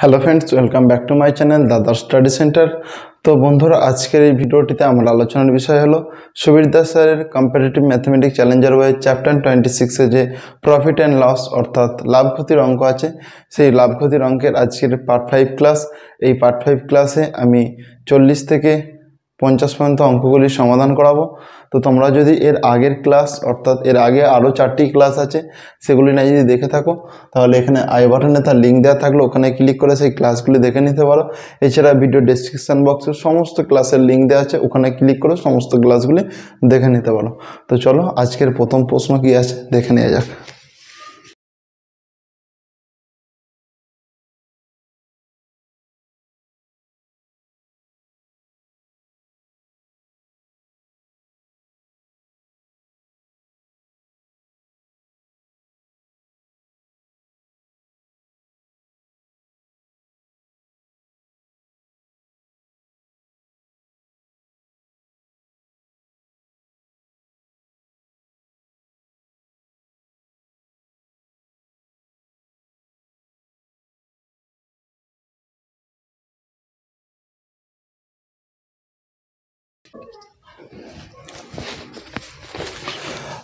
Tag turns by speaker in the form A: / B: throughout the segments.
A: hello friends welcome back to my channel দাদার study centre তো বন্ধুরা আজকের এই ভিডিওটিতে আমার আলোচনার বিষয় হলো সুবীর দাস স্যারের কম্পারেটিভ ম্যাথমেটিক চ্যালেঞ্জার বইয়ের চ্যাপ্টার টোয়েন্টি সিক্সে যে প্রফিট অ্যান্ড লস অর্থাৎ লাভ ক্ষতির অঙ্ক আছে সেই লাভ ক্ষতির অঙ্কের আজকের পার্ট ফাইভ ক্লাস এই পার্ট ফাইভ ক্লাসে আমি চল্লিশ থেকে পঞ্চাশ পর্যন্ত অঙ্কগুলি সমাধান করাবো তো তোমরা যদি এর আগের ক্লাস অর্থাৎ এর আগে আরও চারটি ক্লাস আছে সেগুলি না যদি দেখে থাকো তাহলে এখানে আই বাটনে তার লিঙ্ক দেওয়া থাকলো ওখানে ক্লিক করে সেই ক্লাসগুলি দেখে নিতে পারো এছাড়া ভিডিও ডিসক্রিপশান বক্সে সমস্ত ক্লাসের লিঙ্ক দেওয়া আছে ওখানে ক্লিক করে সমস্ত ক্লাসগুলি দেখে নিতে পারো তো চলো আজকের প্রথম প্রশ্ন কি আছে দেখে নেওয়া যাক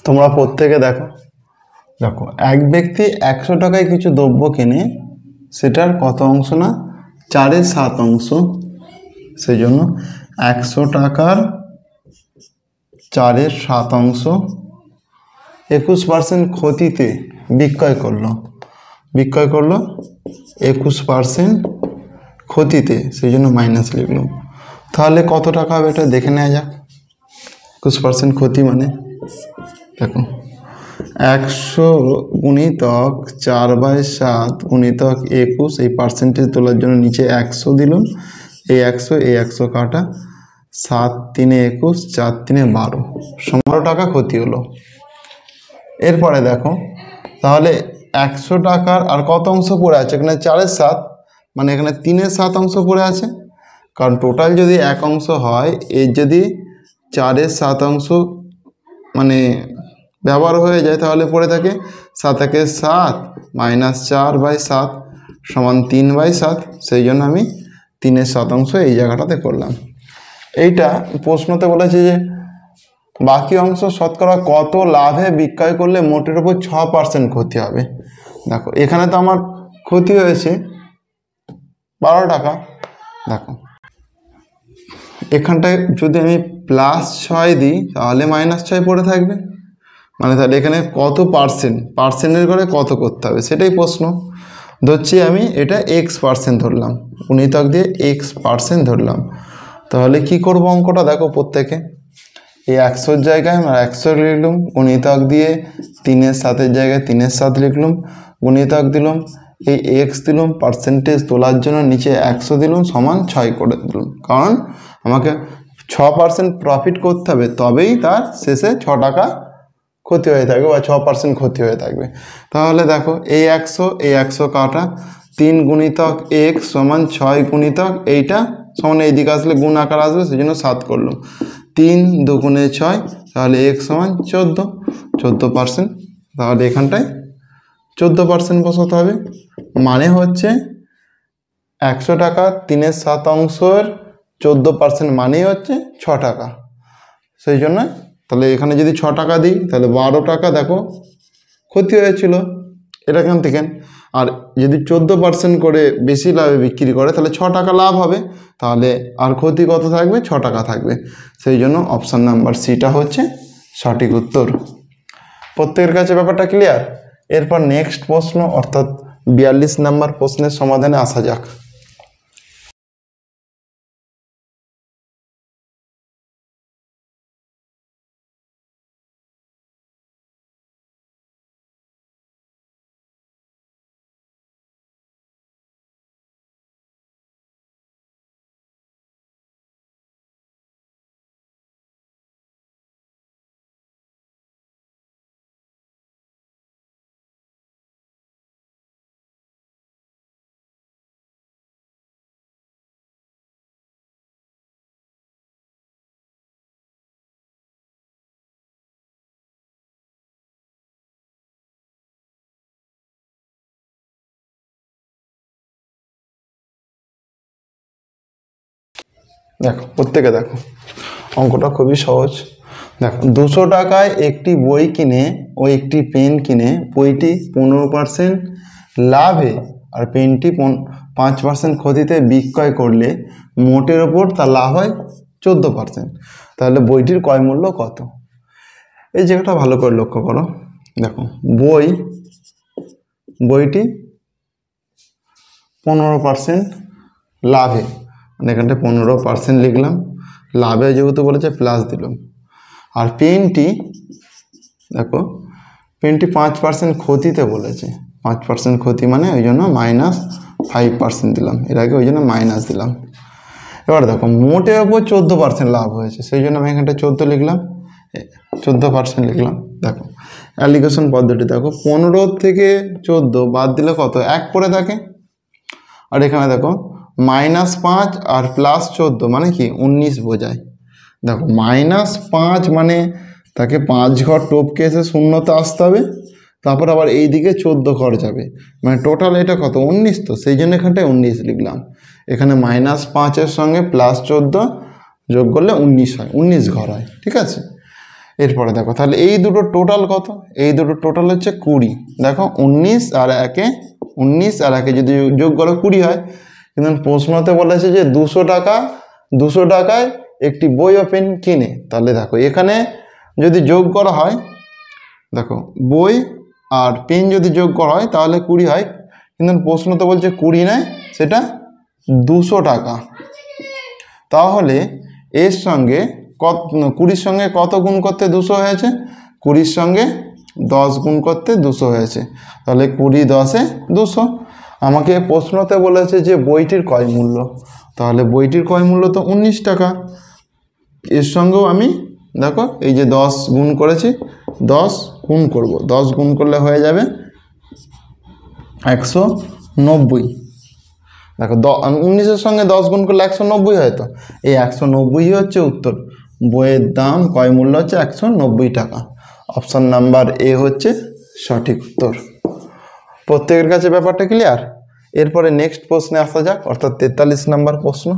B: তোমরা প্রত্যেকে
A: দেখো দেখো এক ব্যক্তি একশো টাকায় কিছু দ্রব্য কিনে সেটার কত অংশ না চারে সাত অংশ সেই জন্য একশো টাকার চারের সাত অংশ একুশ পার্সেন্ট ক্ষতিতে বিক্রয় করলো বিক্রয় করলো একুশ পার্সেন্ট ক্ষতিতে সেই জন্য মাইনাস লিখলাম তাহলে কত টাকা হবে এটা দেখে নেওয়া যাক একুশ পার্সেন্ট ক্ষতি মানে দেখো একশো গুণিতক চার বাই সাত গুণিতক একুশ এই পার্সেন্টেজ তোলার জন্য নিচে একশো দিলুন এই একশো এই একশো কাটা সাত তিনে একুশ চার তিনে বারো সমারো টাকা ক্ষতি হলো এরপরে দেখো তাহলে একশো টাকার আর কত অংশ পড়ে আছে এখানে চারের সাত মানে এখানে তিনের সাত অংশ পড়ে আছে কারণ টোটাল যদি এক অংশ হয় এর যদি চারের সাত মানে ব্যবহার হয়ে যায় তাহলে পড়ে থাকে সাত একের সাত মাইনাস চার বাই সাত সমান তিন বাই সাত সেই জন্য আমি তিনের শতাংশ এই জায়গাটাতে করলাম এইটা প্রশ্নতে বলেছে যে বাকি অংশ শতকরা কত লাভে বিক্রয় করলে মোটের উপর ছ পার্সেন্ট ক্ষতি হবে দেখো এখানে তো আমার ক্ষতি হয়েছে বারো টাকা দেখো এখানটায় যদি আমি প্লাস ছয় দিই তাহলে মাইনাস ছয় পড়ে থাকবে মানে তাহলে এখানে কত পার্সেন্ট পার্সেন্টের করে কত করতে হবে সেটাই প্রশ্ন ধরছি আমি এটা এক্স পার্সেন্ট ধরলাম তক দিয়ে এক্স পার্সেন্ট ধরলাম তাহলে কি করব অঙ্কটা দেখো প্রত্যেকে এই একশোর জায়গায় আমরা একশো লিখলুম গুণিতক দিয়ে তিনের সাতের জায়গায় তিনের সাত লিখলুম গুণিতক দিলাম এই এক্স দিলুম পার্সেন্টেজ তোলার জন্য নিচে একশো দিলুম সমান ছয় করে দিলুম কারণ আমাকে ছ পার্সেন্ট প্রফিট করতে হবে তবেই তার শেষে ছ টাকা ক্ষতি হয়ে থাকবে বা ছ পার্সেন্ট ক্ষতি হয়ে থাকবে তাহলে দেখো এই একশো এই একশো কাটা তিন গুণিতক এক সমান ছয় গুণিতক এইটা সমান এই দিকে আসলে গুণ আকার আসবে সেই জন্য সাত করলুম তিন দু গুণে ছয় তাহলে এক সমান চোদ্দো চোদ্দো পার্সেন্ট তাহলে এখানটায় চোদ্দো পার্সেন্ট বসাতে হবে মানে হচ্ছে একশো টাকা তিনের শতাংশর চোদ্দো পার্সেন্ট মানেই হচ্ছে ছ টাকা সেই জন্য তাহলে এখানে যদি ছ টাকা দিই তাহলে বারো টাকা দেখো ক্ষতি হয়েছিল এটা কেন থেকে আর যদি চোদ্দো পার্সেন্ট করে বেশি লাভে বিক্রি করে তাহলে ছ টাকা লাভ হবে তাহলে আর ক্ষতি কত থাকবে ছ টাকা থাকবে সেই জন্য অপশান নাম্বার সিটা হচ্ছে সঠিক উত্তর প্রত্যেকের কাছে ব্যাপারটা ক্লিয়ার এরপর নেক্সট প্রশ্ন অর্থাৎ বিয়াল্লিশ নম্বর প্রশ্নের
B: সমাধানে আসা যাক দেখো প্রত্যেকে দেখো
A: অঙ্কটা খুবই সহজ দেখো দুশো টাকায় একটি বই কিনে ও একটি পেন কিনে বইটি পনেরো পার্সেন্ট লাভে আর পেনটি পাঁচ পার্সেন্ট ক্ষতিতে বিক্রয় করলে মোটের ওপর তার লাভ হয় চোদ্দো পার্সেন্ট তাহলে বইটির কয় মূল্য কত এই জায়গাটা ভালো করে লক্ষ্য করো দেখো বই বইটি পনেরো পার্সেন্ট লাভে মানে এখানটা পনেরো পার্সেন্ট লিখলাম লাভে যেহেতু বলেছে প্লাস দিলাম আর পেনটি দেখো পেনটি পাঁচ পার্সেন্ট ক্ষতিতে বলেছে পাঁচ পার্সেন্ট ক্ষতি মানে ওই জন্য মাইনাস ফাইভ পার্সেন্ট দিলাম এর আগে ওই জন্য মাইনাস দিলাম এবার দেখো মোটের ওপর চোদ্দো পার্সেন্ট লাভ হয়েছে সেই জন্য আমি এখানটা চোদ্দো লিখলাম চোদ্দো পার্সেন্ট লিখলাম দেখো অ্যালিগেশন পদ্ধতি দেখো পনেরো থেকে চোদ্দো বাদ দিলে কত এক পরে থাকে আর এখানে দেখো মাইনাস পাঁচ আর প্লাস চোদ্দ মানে কি উনিশ বোঝায় দেখো মাইনাস পাঁচ মানে তাকে পাঁচ ঘর টোপকে এসে শূন্যতে আসতে হবে তারপর আবার এই দিকে চোদ্দ ঘর যাবে মানে টোটাল এটা কত উনিশ তো সেই জন্য এখানটায় উনিশ লিখলাম এখানে মাইনাস পাঁচের সঙ্গে প্লাস চোদ্দো যোগ করলে উনিশ হয় উনিশ ঘর হয় ঠিক আছে এরপরে দেখো তাহলে এই দুটো টোটাল কত এই দুটো টোটাল হচ্ছে কুড়ি দেখো উনিশ আর একে উনিশ আর একে যদি যোগ করো কুড়ি হয় কিন্তু প্রশ্নতে বলেছে যে দুশো টাকা দুশো টাকায় একটি বই ও পেন কিনে তাহলে দেখো এখানে যদি যোগ করা হয় দেখো বই আর পেন যদি যোগ করা হয় তাহলে কুড়ি হয় কিন্তু প্রশ্ন তো বলছে কুড়ি নেয় সেটা দুশো টাকা তাহলে এর সঙ্গে কত কুড়ির সঙ্গে কত গুণ করতে দুশো হয়েছে কুড়ির সঙ্গে দশ গুণ করতে দুশো হয়েছে তাহলে কুড়ি দশে দুশো আমাকে প্রশ্নতে বলেছে যে বইটির কয় মূল্য তাহলে বইটির কয় মূল্য তো উনিশ টাকা এর সঙ্গেও আমি দেখো এই যে দশ গুণ করেছি দশ গুণ করব দশ গুণ করলে হয়ে যাবে একশো নব্বই দেখো দ উনিশের সঙ্গে দশ গুণ করলে একশো নব্বই হয়তো এই একশো নব্বই হচ্ছে উত্তর বইয়ের দাম কয় মূল্য হচ্ছে একশো নব্বই টাকা অপশান নাম্বার এ হচ্ছে সঠিক উত্তর প্রত্যেকের কাছে ব্যাপারটা ক্লিয়ার এরপরে
B: নেক্সট প্রশ্নে আসা যাক অর্থাৎ তেতাল্লিশ নাম্বার প্রশ্ন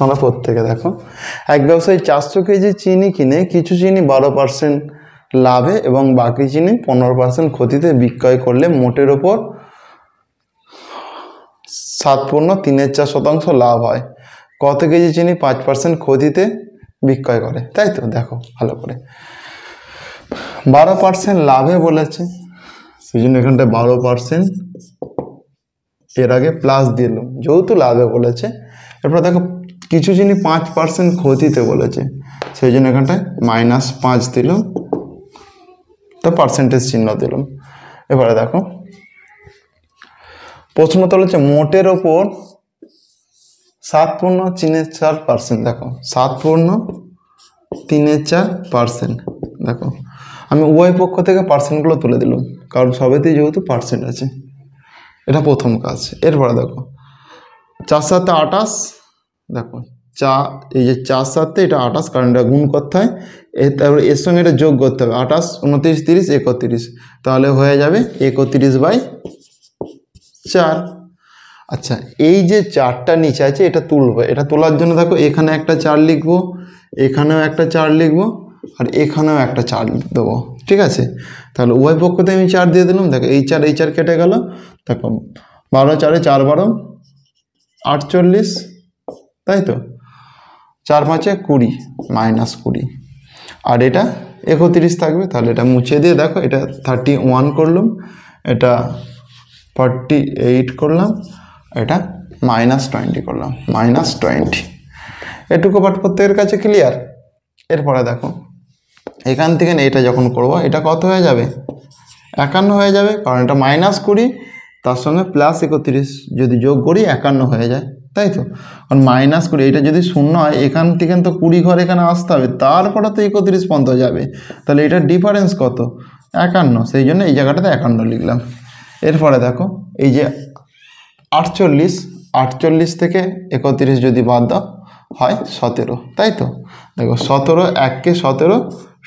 A: তোমরা প্রত্যেকে দেখো এক ব্যবসায়ী চারশো কেজি চিনি কিনে কিছু চিনি বারো পার্সেন্ট লাভে এবং বাকি চিনি পনেরো পার্সেন্ট ক্ষতিতে বিক্রয় করলে মোটের ওপর সাত পণ্য তিনের চার শতাংশ লাভ হয় কত কেজি চিনি পাঁচ পার্সেন্ট ক্ষতিতে বিক্রয় করে তাই তো দেখো ভালো করে বারো পার্সেন্ট লাভে বলেছে সেই জন্য এখানটা বারো পার্সেন্ট এর আগে প্লাস দিল যেহেতু লাভে বলেছে এরপর দেখো কিছু জিনিস পাঁচ পার্সেন্ট ক্ষতিতে বলেছে সেই জন্য এখানটায় মাইনাস পাঁচ দিল তো পার্সেন্টেজ চিহ্ন দিল এবারে দেখো প্রশ্নটা হচ্ছে মোটের ওপর সাত পূর্ণ তিনের চার পার্সেন্ট দেখো সাত পূর্ণ তিনের চার পার্সেন্ট দেখো আমি উভয় পক্ষ থেকে পার্সেন্টগুলো তুলে দিলাম কারণ সবেতেই যেহেতু পার্সেন্ট আছে এটা প্রথম কাজ এরপরে দেখো চার সাথে আঠাশ দেখো চা এই যে চার সাথে এটা আঠাশ কারণ এটা গুণ করতে হয় তারপরে এর সঙ্গে এটা যোগ করতে হবে আঠাশ উনত্রিশ তিরিশ একত্রিশ তাহলে হয়ে যাবে একত্রিশ বাই চার আচ্ছা এই যে চারটা নিচে আছে এটা তুলবো এটা তোলার জন্য দেখো এখানে একটা চার লিখবো এখানেও একটা চার লিখবো আর এখানেও একটা চার দেবো ঠিক আছে তাহলে উভয় পক্ষতে আমি চার দিয়ে দিলাম দেখো এই চার এই চার কেটে গেল দেখো বারো চারে চার বারো আটচল্লিশ তাই তো চার পাঁচে কুড়ি মাইনাস কুড়ি আর এটা একত্রিশ থাকবে তাহলে এটা মুছে দিয়ে দেখো এটা থার্টি ওয়ান করলাম এটা ফর্টি এইট করলাম এটা মাইনাস টোয়েন্টি করলাম মাইনাস টোয়েন্টি এটুকু পাঠ প্রত্যেকের কাছে ক্লিয়ার এরপরে দেখো এখান থেকে এটা যখন করব এটা কত হয়ে যাবে একান্ন হয়ে যাবে কারণ এটা মাইনাস কুড়ি তার সঙ্গে প্লাস একত্রিশ যদি যোগ করি একান্ন হয়ে যায় তাই তো কারণ মাইনাস কুড়ি এটা যদি শূন্য হয় এখান থেকে তো কুড়ি ঘর এখানে আসতে হবে তারপরে তো একত্রিশ পর্যন্ত যাবে তাহলে এটা ডিফারেন্স কত একান্ন সেই জন্য এই জায়গাটাতে একান্ন লিখলাম এরপরে দেখো এই যে আটচল্লিশ আটচল্লিশ থেকে একত্রিশ যদি বাদ দাও হয় সতেরো তাই তো দেখো সতেরো এককে সতেরো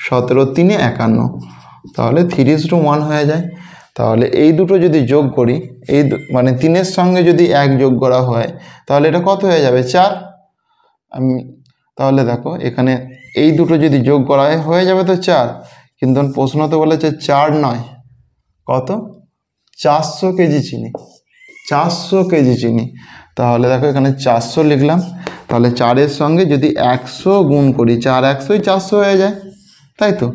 A: সতেরো তিনে একান্ন তাহলে থ্রি ইস টু ওয়ান হয়ে যায় তাহলে এই দুটো যদি যোগ করি এই মানে তিনের সঙ্গে যদি এক যোগ করা হয় তাহলে এটা কত হয়ে যাবে চার আমি তাহলে দেখো এখানে এই দুটো যদি যোগ করা হয় হয়ে যাবে তো চার কিন্তু প্রশ্ন তো বলেছে চার নয় কত চারশো কেজি চিনি চারশো কেজি চিনি তাহলে দেখো এখানে চারশো লিখলাম তাহলে চারের সঙ্গে যদি একশো গুণ করি চার একশোই চারশো হয়ে যায় তাই তো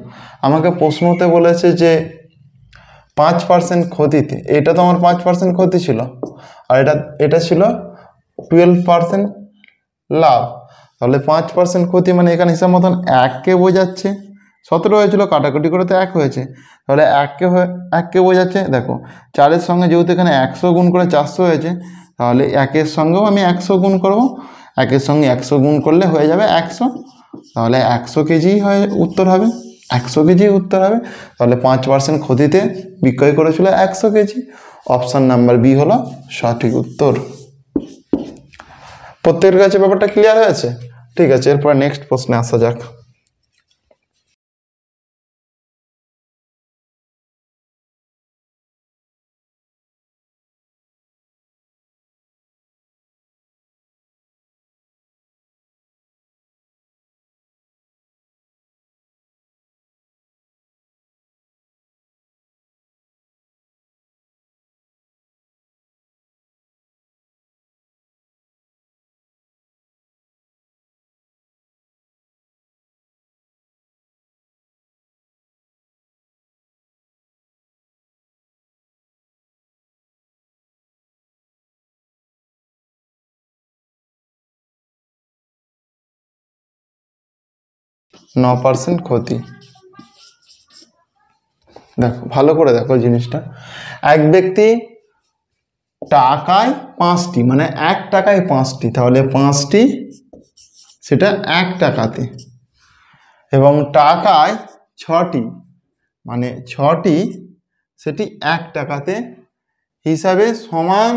A: আমাকে প্রশ্নতে বলেছে যে পাঁচ পার্সেন্ট ক্ষতিতে এটা তো আমার পাঁচ পার্সেন্ট ক্ষতি ছিল আর এটা এটা ছিল টুয়েলভ পার্সেন্ট লাভ তাহলে পাঁচ পার্সেন্ট ক্ষতি মানে এখানে হিসাব মতন এককে বোঝাচ্ছে সতেরো হয়েছিল কাটাকুটি করে তো এক হয়েছে তাহলে এককে হয়ে এককে বোঝাচ্ছে দেখো চারের সঙ্গে যেহেতু এখানে একশো গুণ করে চারশো হয়েছে তাহলে একের সঙ্গেও আমি একশো গুণ করব একের সঙ্গে একশো গুণ করলে হয়ে যাবে একশো তাহলে একশো কেজিই হয় উত্তর হবে একশো কেজি উত্তর হবে তাহলে পাঁচ পার্সেন্ট ক্ষতিতে বিক্রয় করেছিল একশো কেজি অপশান নাম্বার বি হলো সঠিক উত্তর প্রত্যেকের কাছে ব্যাপারটা
B: ক্লিয়ার হয়েছে ঠিক আছে এরপর নেক্সট প্রশ্নে আসা যাক ন পার্সেন্ট ক্ষতি
A: দেখো ভালো করে দেখো জিনিসটা এক ব্যক্তি টাকায় পাঁচটি মানে এক টাকায় পাঁচটি তাহলে পাঁচটি সেটা এক টাকাতে এবং টাকায় ছটি মানে ছটি সেটি এক টাকাতে হিসাবে সমান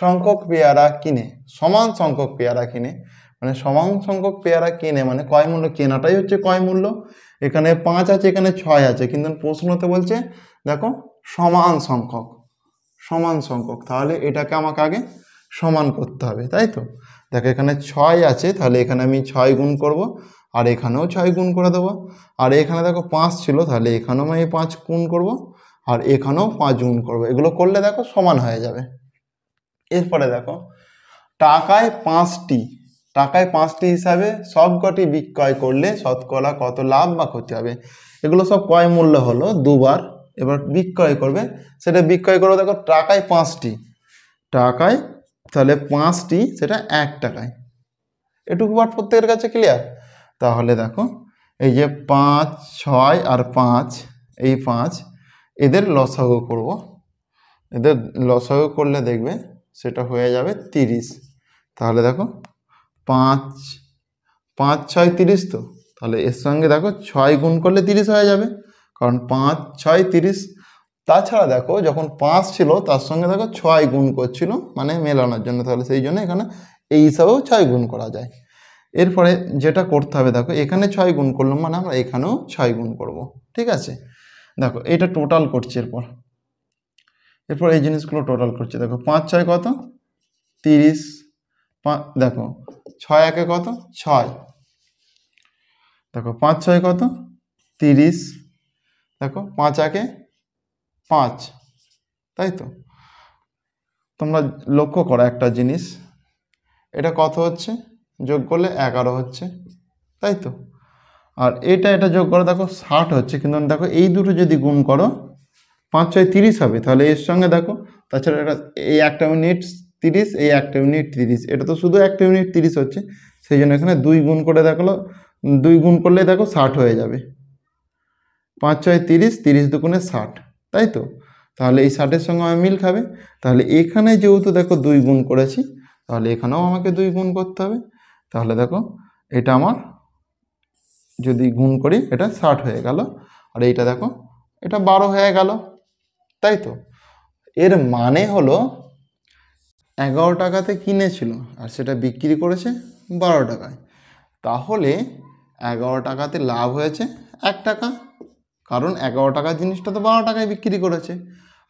A: সংখ্যক পেয়ারা কিনে সমান সংখ্যক পেয়ারা কিনে মানে সমান সংখ্যক পেয়ারা কেনে মানে কয় মূল্য কেনাটাই হচ্ছে কয় মূল্য এখানে পাঁচ আছে এখানে ছয় আছে কিন্তু প্রশ্নতে বলছে দেখো সমান সংখ্যক সমান সংখ্যক তাহলে এটাকে আমাকে আগে সমান করতে হবে তাই তো দেখো এখানে ছয় আছে তাহলে এখানে আমি ছয় গুণ করব আর এখানেও ছয় গুণ করে দেবো আর এখানে দেখো পাঁচ ছিল তাহলে এখানেও আমি পাঁচ গুণ করব আর এখানেও পাঁচ গুণ করব এগুলো করলে দেখো সমান হয়ে যাবে এরপরে দেখো টাকায় পাঁচটি টাকায় পাঁচটি হিসাবে সবকটি বিক্রয় করলে শতকরা কত লাভ বা ক্ষতি হবে এগুলো সব কয় মূল্য হলো দুবার এবার বিক্রয় করবে সেটা বিক্রয় করবে দেখো টাকায় পাঁচটি টাকায় তাহলে পাঁচটি সেটা এক টাকায় এটুকু পাঠ প্রত্যেকের কাছে ক্লিয়ার তাহলে দেখো এই যে পাঁচ ছয় আর পাঁচ এই পাঁচ এদের লসাগ করব এদের লসাগ করলে দেখবে সেটা হয়ে যাবে তিরিশ তাহলে দেখো পাঁচ পাঁচ ছয় তিরিশ তো তাহলে এর সঙ্গে দেখো ছয় গুণ করলে তিরিশ হয়ে যাবে কারণ পাঁচ ছয় তিরিশ তাছাড়া দেখো যখন পাঁচ ছিল তার সঙ্গে দেখো ছয় গুণ করছিল মানে মেলানোর জন্য তাহলে সেই জন্য এখানে এই হিসাবেও ছয় গুণ করা যায় এরপরে যেটা করতে হবে দেখো এখানে ছয় গুণ করলাম মানে আমরা এখানেও ছয় গুণ করব ঠিক আছে দেখো এটা টোটাল করছি এরপর এরপর এই জিনিসগুলো টোটাল করছে দেখো পাঁচ ছয় কত তিরিশ দেখো ছয় একে কত ছয় দেখো পাঁচ ছয় কত তিরিশ দেখো পাঁচ একে পাঁচ তাই তো তোমরা লক্ষ্য করো একটা জিনিস এটা কত হচ্ছে যোগ করলে এগারো হচ্ছে তাই তো আর এটা এটা যোগ করো দেখো ষাট হচ্ছে কিন্তু দেখো এই দুটো যদি গুণ করো পাঁচ ছয় তিরিশ হবে তাহলে এর সঙ্গে দেখো তাছাড়া এটা এই একটা মিনিট তিরিশ এই একটা ইউনিট তিরিশ এটা তো শুধু একটা ইউনিট তিরিশ হচ্ছে সেই জন্য এখানে দুই গুণ করে দেখলো দুই গুণ করলে দেখো ষাট হয়ে যাবে পাঁচ ছয় তিরিশ তিরিশ দুগুণে ষাট তাই তো তাহলে এই ষাটের সঙ্গে আমি মিল খাবে তাহলে এখানে যেহেতু দেখো দুই গুণ করেছি তাহলে এখানেও আমাকে দুই গুণ করতে হবে তাহলে দেখো এটা আমার যদি গুণ করি এটা ষাট হয়ে গেল আর এইটা দেখো এটা বারো হয়ে গেল তাই তো এর মানে হলো এগারো টাকাতে কিনেছিল আর সেটা বিক্রি করেছে বারো টাকায় তাহলে এগারো টাকাতে লাভ হয়েছে এক টাকা কারণ এগারো টাকার জিনিসটা তো বারো টাকায় বিক্রি করেছে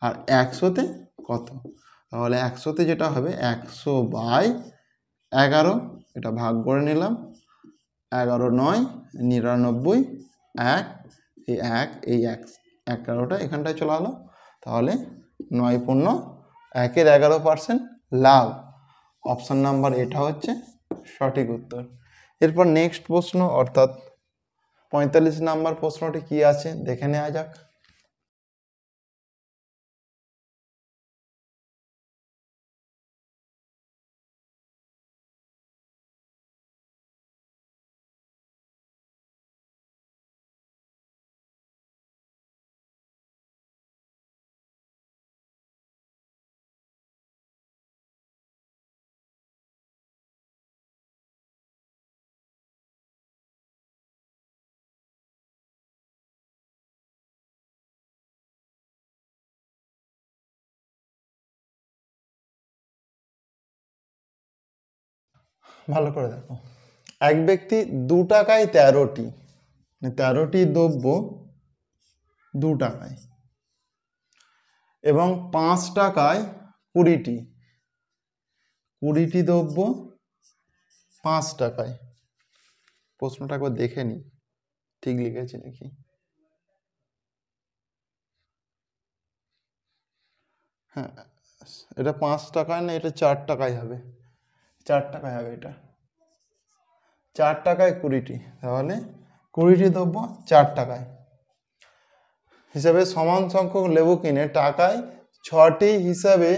A: আর একশোতে কত তাহলে একশোতে যেটা হবে একশো বাই এগারো এটা ভাগ করে নিলাম এগারো নয় নিরানব্বই এক এই এক এই এক এগারোটা এখানটায় চলে আলো তাহলে নয় পণ্য একের এগারো পার্সেন্ট লাভ অপশন নাম্বার এটা হচ্ছে সঠিক উত্তর এরপর নেক্সট প্রশ্ন অর্থাৎ পঁয়তাল্লিশ নাম্বার প্রশ্নটি কি আছে দেখে নেওয়া যাক ভালো করে দেখো এক ব্যক্তি দু টাকায় তেরোটি মানে তেরোটি দ্রব্য দু টাকায় এবং পাঁচ টাকায় কুড়িটি কুড়িটি দ্রব্য পাঁচ টাকায় প্রশ্নটা একবার দেখে নি ঠিক লিখেছি নাকি হ্যাঁ এটা পাঁচ টাকায় না এটা চার টাকায় হবে চার টাকায় হবে এটা চার টাকায় কুড়িটি তাহলে কুড়িটি দ্রব্য চার টাকায় হিসাবে সমান সংখ্যক লেবু কিনে টাকায় ছটি হিসাবে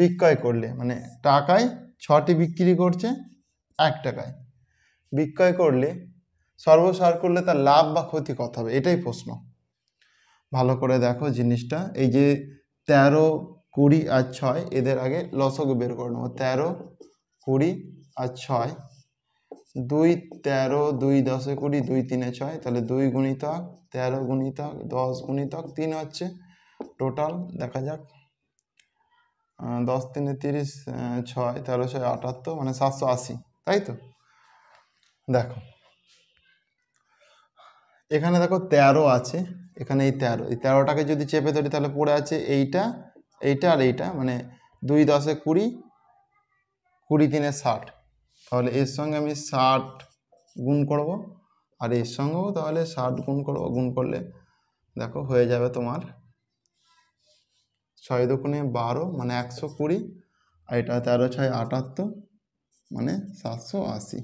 A: বিক্রয় করলে মানে টাকায় ছটি বিক্রি করছে এক টাকায় বিক্রয় করলে সর্বসার করলে তার লাভ বা ক্ষতি কত হবে এটাই প্রশ্ন ভালো করে দেখো জিনিসটা এই যে তেরো কুড়ি আর ছয় এদের আগে লসক বের করে নেবো তেরো কুড়ি আর ছয় দুই তেরো দুই দশে কুড়ি দুই তিনে ছয় তাহলে দুই গুণিতক তেরো গুণিতক দশ গুণিতক তিন হচ্ছে টোটাল দেখা যাক দশ তিনে তিরিশ ছয় তেরো ছয় আটাত্তর মানে সাতশো আশি তাই তো দেখো এখানে দেখো তেরো আছে এখানে এই তেরো এই তেরোটাকে যদি চেপে ধরি তাহলে পড়ে আছে এইটা এইটা আর এইটা মানে দুই দশে কুড়ি কুড়ি তিনে ষাট তাহলে এর সঙ্গে আমি ষাট গুণ করব আর এর সঙ্গেও তাহলে ষাট গুণ করব গুণ করলে দেখো হয়ে যাবে তোমার ছয় দোকানে বারো মানে একশো কুড়ি আর এটা তেরো ছয় আটাত্তর মানে সাতশো আশি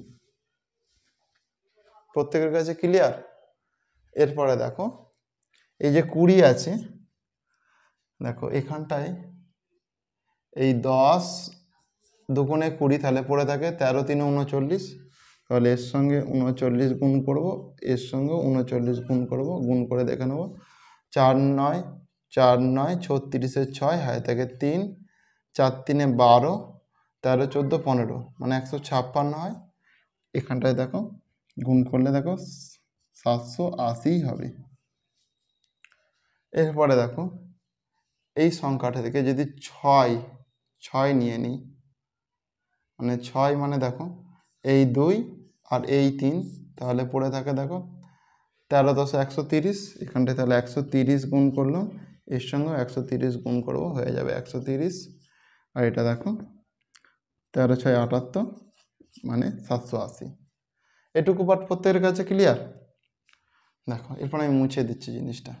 A: প্রত্যেকের কাছে ক্লিয়ার এরপরে দেখো এই যে কুড়ি আছে দেখো এখানটায় এই দশ দুগুণে কুড়ি তাহলে পড়ে থাকে তেরো তিনে উনচল্লিশ তাহলে এর সঙ্গে উনচল্লিশ গুণ করব এর সঙ্গে উনচল্লিশ গুণ করব গুণ করে দেখে নেব চার নয় চার নয় ছত্রিশের ছয় হায় থাকে তিন চার তিনে বারো তেরো চোদ্দো পনেরো মানে একশো ছাপ্পান্ন হয় এখানটায় দেখো গুণ করলে দেখো সাতশো আশিই হবে এরপরে দেখো এই সংখ্যাটা থেকে যদি ছয় ছয় নিয়ে নিই মানে ছয় মানে দেখো এই দুই আর এই তিন তাহলে পড়ে থাকে দেখো তেরো দশ একশো তিরিশ এখানটায় তাহলে একশো তিরিশ গুণ করলো এর সঙ্গে একশো তিরিশ গুণ করবো হয়ে যাবে একশো তিরিশ আর এটা দেখো তেরো ছয় আটাত্তর মানে সাতশো আশি এটুকু পাঠ প্রত্যেকের কাছে ক্লিয়ার দেখো এরপর আমি মুছে দিচ্ছি জিনিসটা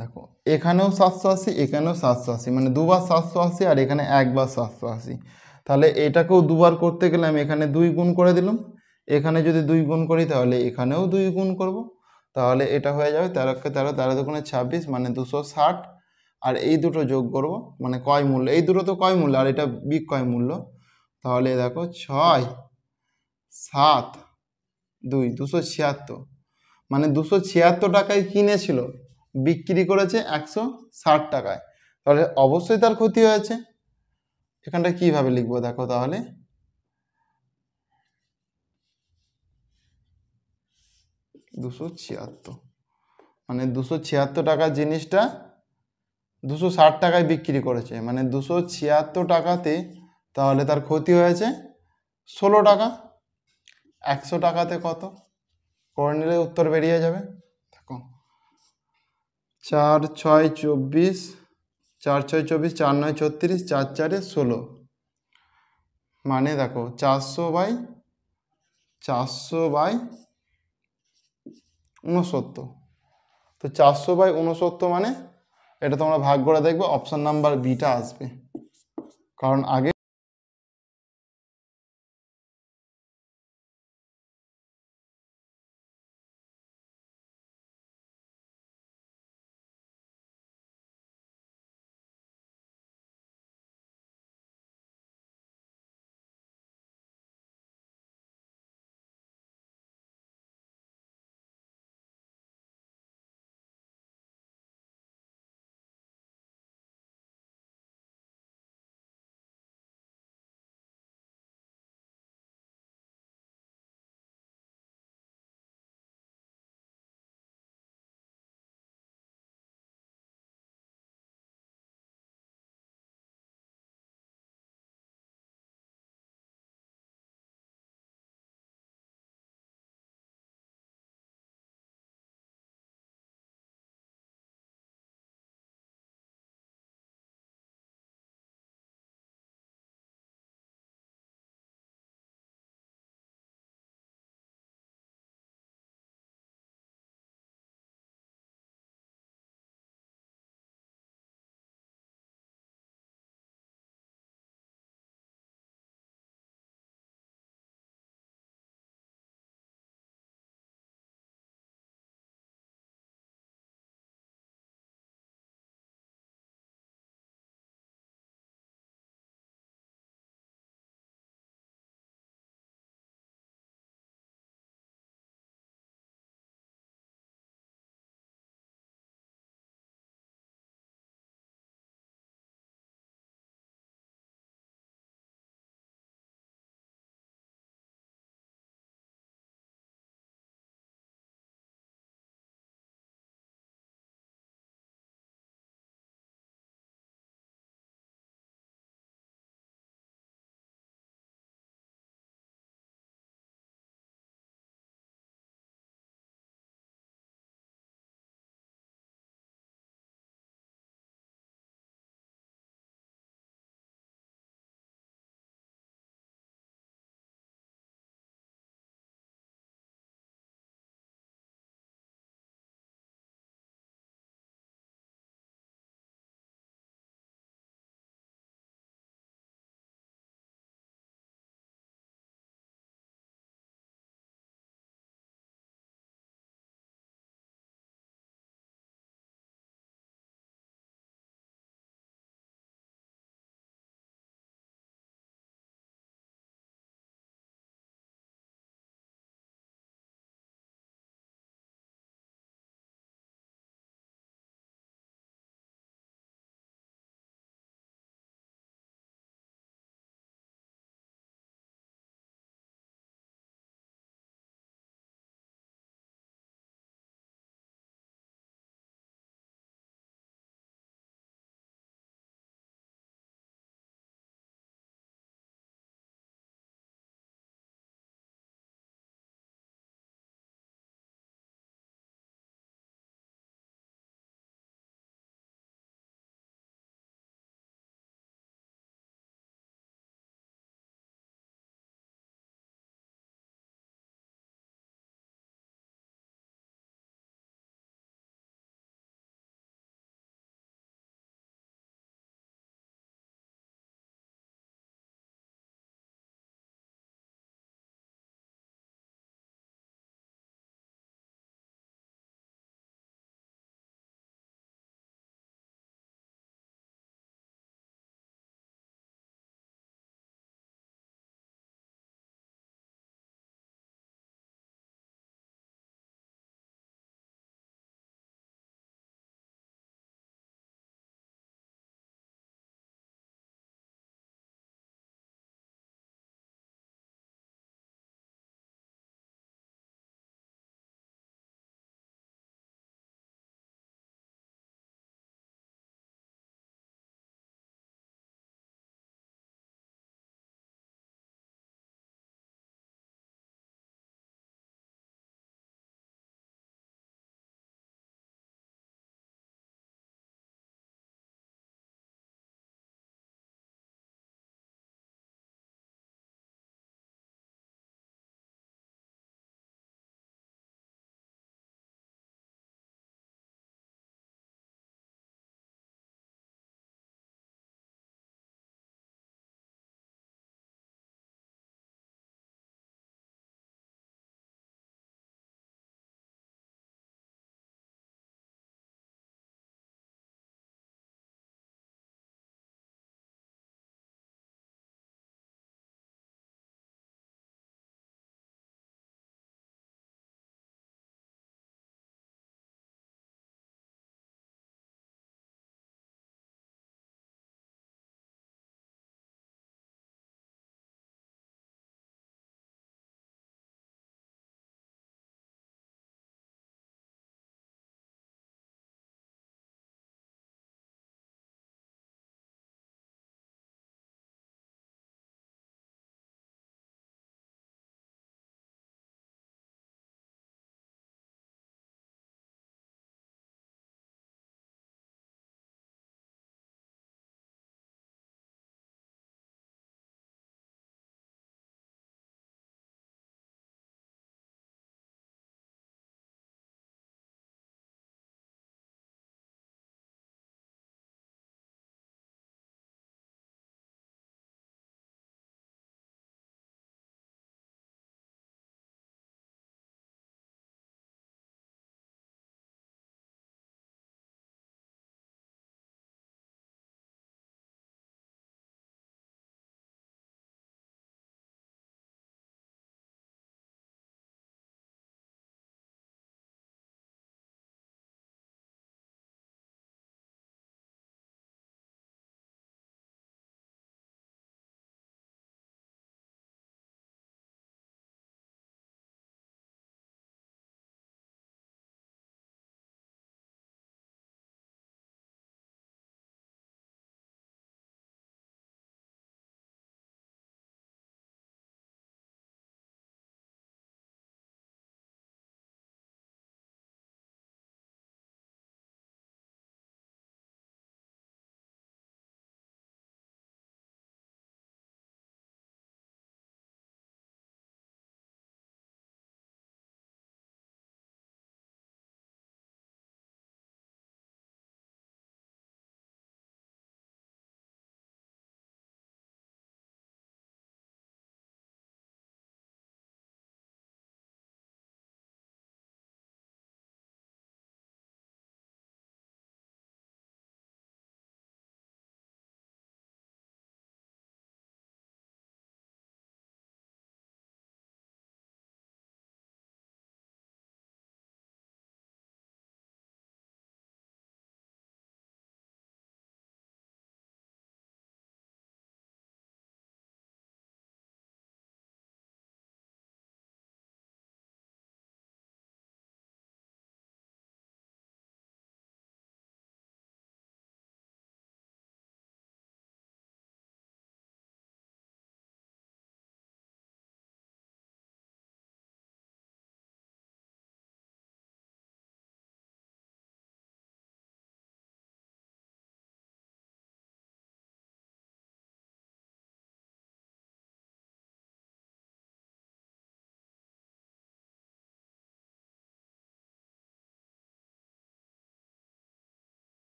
A: দেখো এখানেও সাতশো আশি এখানেও সাতশো আশি মানে দুবার সাতশো আশি আর এখানে একবার সাতশো আশি তাহলে এটাকেও দুবার করতে গেলে আমি এখানে দুই গুণ করে দিলাম এখানে যদি দুই গুণ করি তাহলে এখানেও দুই গুণ করব তাহলে এটা হয়ে যাবে তেরোকে তেরো তেরো দুগুণে ছাব্বিশ মানে দুশো ষাট আর এই দুটো যোগ করব মানে কয় মূল্য এই দুটো তো কয় মূল্য আর এটা বিক্রয় মূল্য তাহলে দেখো ছয় সাত দুই দুশো ছিয়াত্তর মানে দুশো ছিয়াত্তর টাকায় কিনেছিল বিক্রি করেছে একশো ষাট টাকায় তাহলে অবশ্যই তার ক্ষতি হয়েছে এখানটা কিভাবে লিখবো দেখো তাহলে দুশো ছিয়াত্তর মানে দুশো ছিয়াত্তর টাকার জিনিসটা দুশো ষাট টাকায় বিক্রি করেছে মানে দুশো ছিয়াত্তর টাকাতে তাহলে তার ক্ষতি হয়েছে ষোলো টাকা একশো টাকাতে কত করে নিলে উত্তর বেরিয়ে যাবে দেখো চার ছয় চব্বিশ চার ছয় চব্বিশ চার নয় ছত্রিশ চার চারে ষোলো মানে দেখো চারশো বাই চারশো বাই ঊনসত্তর তো চারশো বাই ঊনসত্তর মানে এটা তোমরা ভাগ করে দেখবে অপশান নাম্বার বিটা আসবে
B: কারণ আগে